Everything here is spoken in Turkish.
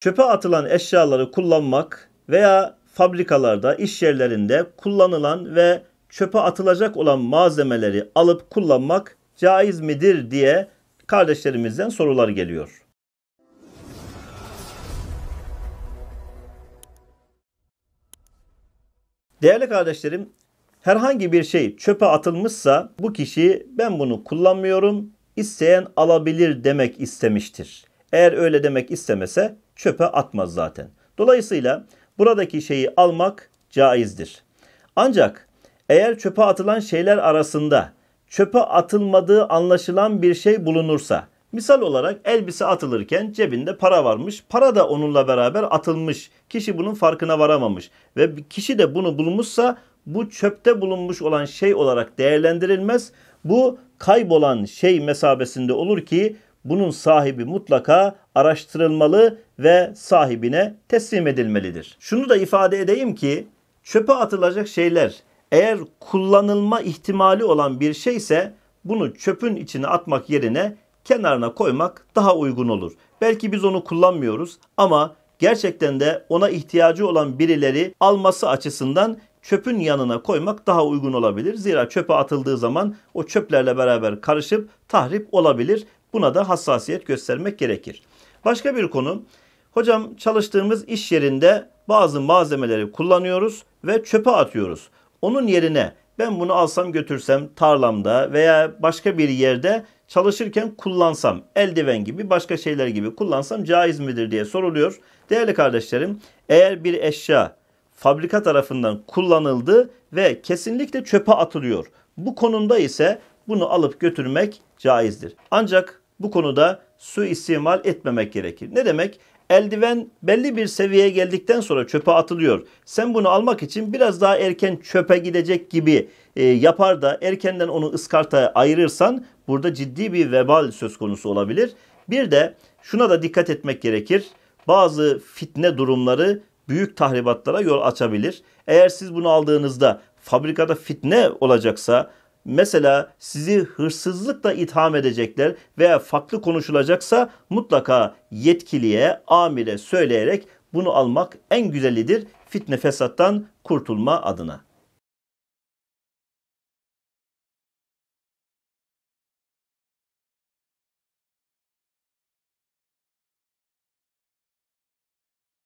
Çöpe atılan eşyaları kullanmak veya fabrikalarda, iş yerlerinde kullanılan ve çöpe atılacak olan malzemeleri alıp kullanmak caiz midir diye kardeşlerimizden sorular geliyor. Değerli kardeşlerim, herhangi bir şey çöpe atılmışsa bu kişi ben bunu kullanmıyorum, isteyen alabilir demek istemiştir. Eğer öyle demek istemese çöpe atmaz zaten. Dolayısıyla buradaki şeyi almak caizdir. Ancak eğer çöpe atılan şeyler arasında çöpe atılmadığı anlaşılan bir şey bulunursa, misal olarak elbise atılırken cebinde para varmış, para da onunla beraber atılmış, kişi bunun farkına varamamış ve kişi de bunu bulmuşsa bu çöpte bulunmuş olan şey olarak değerlendirilmez. Bu kaybolan şey mesabesinde olur ki bunun sahibi mutlaka araştırılmalı ve sahibine teslim edilmelidir. Şunu da ifade edeyim ki çöpe atılacak şeyler eğer kullanılma ihtimali olan bir şeyse bunu çöpün içine atmak yerine kenarına koymak daha uygun olur. Belki biz onu kullanmıyoruz ama gerçekten de ona ihtiyacı olan birileri alması açısından çöpün yanına koymak daha uygun olabilir. Zira çöpe atıldığı zaman o çöplerle beraber karışıp tahrip olabilir. Buna da hassasiyet göstermek gerekir. Başka bir konu. Hocam çalıştığımız iş yerinde bazı malzemeleri kullanıyoruz ve çöpe atıyoruz. Onun yerine ben bunu alsam götürsem tarlamda veya başka bir yerde çalışırken kullansam, eldiven gibi başka şeyler gibi kullansam caiz midir diye soruluyor. Değerli kardeşlerim, eğer bir eşya fabrika tarafından kullanıldı ve kesinlikle çöpe atılıyor. Bu konumda ise bunu alıp götürmek caizdir. Ancak bu konuda su suistimal etmemek gerekir. Ne demek? Eldiven belli bir seviyeye geldikten sonra çöpe atılıyor. Sen bunu almak için biraz daha erken çöpe gidecek gibi e, yapar da erkenden onu ıskarta ayırırsan burada ciddi bir vebal söz konusu olabilir. Bir de şuna da dikkat etmek gerekir. Bazı fitne durumları büyük tahribatlara yol açabilir. Eğer siz bunu aldığınızda fabrikada fitne olacaksa Mesela sizi hırsızlıkla itham edecekler veya farklı konuşulacaksa mutlaka yetkiliye, amire söyleyerek bunu almak en güzelidir fitne fesattan kurtulma adına.